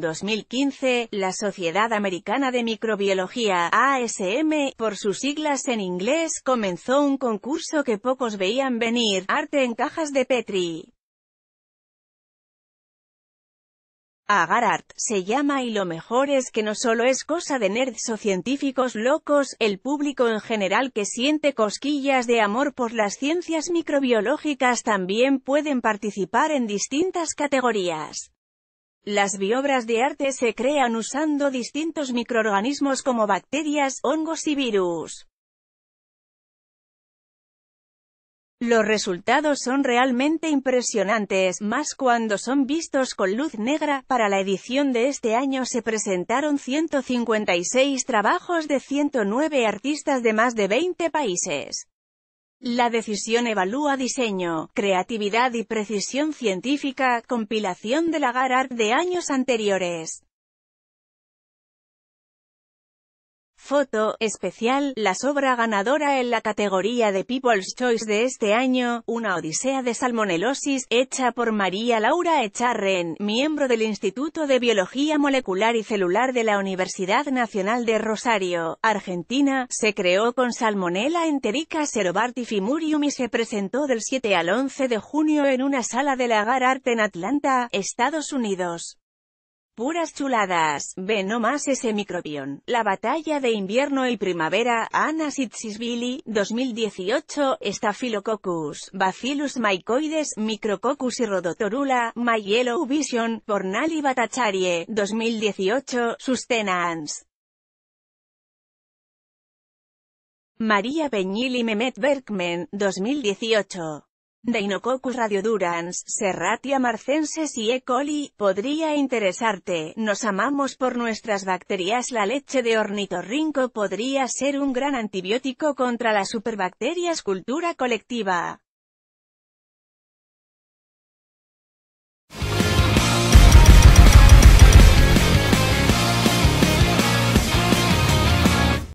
2015, la Sociedad Americana de Microbiología, ASM, por sus siglas en inglés, comenzó un concurso que pocos veían venir, Arte en cajas de Petri. Agar Art, se llama y lo mejor es que no solo es cosa de nerds o científicos locos, el público en general que siente cosquillas de amor por las ciencias microbiológicas también pueden participar en distintas categorías. Las biobras de arte se crean usando distintos microorganismos como bacterias, hongos y virus. Los resultados son realmente impresionantes, más cuando son vistos con luz negra. Para la edición de este año se presentaron 156 trabajos de 109 artistas de más de 20 países. La decisión evalúa diseño, creatividad y precisión científica, compilación de la GARAR de años anteriores. Foto, especial, la sobra ganadora en la categoría de People's Choice de este año, una odisea de salmonelosis, hecha por María Laura Echarren, miembro del Instituto de Biología Molecular y Celular de la Universidad Nacional de Rosario, Argentina, se creó con Salmonella enterica serobartifimurium y se presentó del 7 al 11 de junio en una sala de la Agar Art en Atlanta, Estados Unidos puras chuladas. Ve nomás ese microbión. La batalla de invierno y primavera, Anna Sitsisbili, 2018, Staphylococcus, Bacillus mycoides, Micrococcus y Rhodotorula, My Yellow Vision, Pornali Batacharie, 2018, Sustenance. María Peñil y Mehmet Berkman, 2018. Deinococcus radiodurans, Serratia marcenses y E. coli, podría interesarte, nos amamos por nuestras bacterias la leche de ornitorrinco podría ser un gran antibiótico contra las superbacterias cultura colectiva.